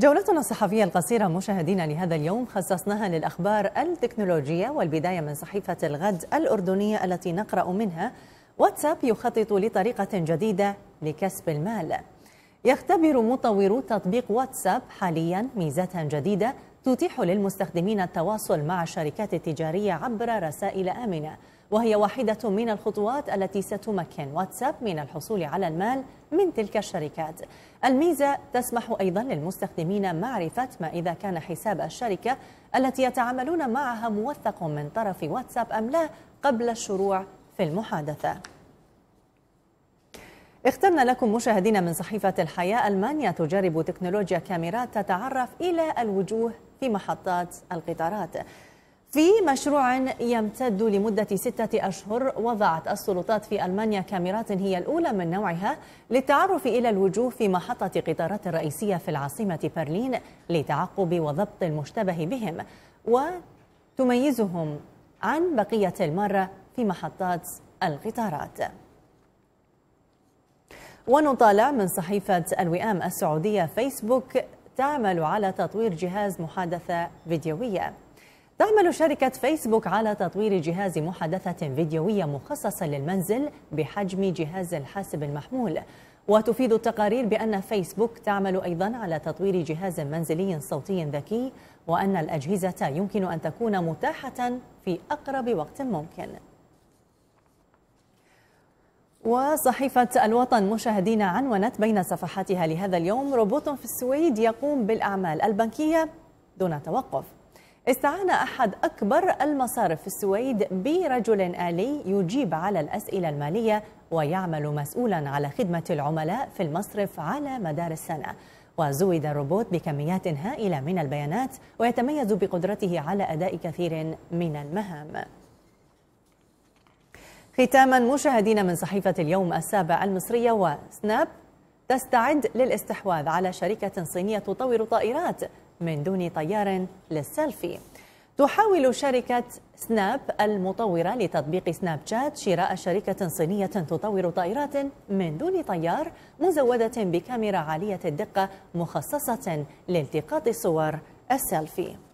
جولتنا الصحفية القصيرة مشاهدينا لهذا اليوم خصصناها للأخبار التكنولوجية والبداية من صحيفة الغد الأردنية التي نقرأ منها واتساب يخطط لطريقة جديدة لكسب المال يختبر مطورو تطبيق واتساب حاليا ميزات جديدة تتيح للمستخدمين التواصل مع الشركات التجارية عبر رسائل آمنة وهي واحدة من الخطوات التي ستمكن واتساب من الحصول على المال من تلك الشركات الميزة تسمح أيضا للمستخدمين معرفة ما إذا كان حساب الشركة التي يتعاملون معها موثق من طرف واتساب أم لا قبل الشروع في المحادثة اخترنا لكم مشاهدينا من صحيفة الحياة ألمانيا تجرب تكنولوجيا كاميرات تتعرف إلى الوجوه في محطات القطارات في مشروع يمتد لمدة ستة أشهر وضعت السلطات في ألمانيا كاميرات هي الأولى من نوعها للتعرف إلى الوجوه في محطة قطارات الرئيسية في العاصمة برلين لتعقب وضبط المشتبه بهم وتميزهم عن بقية المارة في محطات القطارات ونطالع من صحيفة الوئام السعودية فيسبوك تعمل على تطوير جهاز محادثة فيديوية تعمل شركة فيسبوك على تطوير جهاز محادثة فيديوية مخصص للمنزل بحجم جهاز الحاسب المحمول وتفيد التقارير بأن فيسبوك تعمل أيضا على تطوير جهاز منزلي صوتي ذكي وأن الأجهزة يمكن أن تكون متاحة في أقرب وقت ممكن وصحيفة الوطن مشاهدين عنونت بين صفحاتها لهذا اليوم روبوت في السويد يقوم بالأعمال البنكية دون توقف استعان أحد أكبر المصارف في السويد برجل آلي يجيب على الأسئلة المالية ويعمل مسؤولا على خدمة العملاء في المصرف على مدار السنة وزود الروبوت بكميات هائلة من البيانات ويتميز بقدرته على أداء كثير من المهام ختاما مشاهدينا من صحيفة اليوم السابع المصرية وسناب تستعد للاستحواذ على شركة صينية تطور طائرات من دون طيار للسيلفي تحاول شركة سناب المطورة لتطبيق سناب شات شراء شركة صينية تطور طائرات من دون طيار مزودة بكاميرا عالية الدقة مخصصة لالتقاط صور السيلفي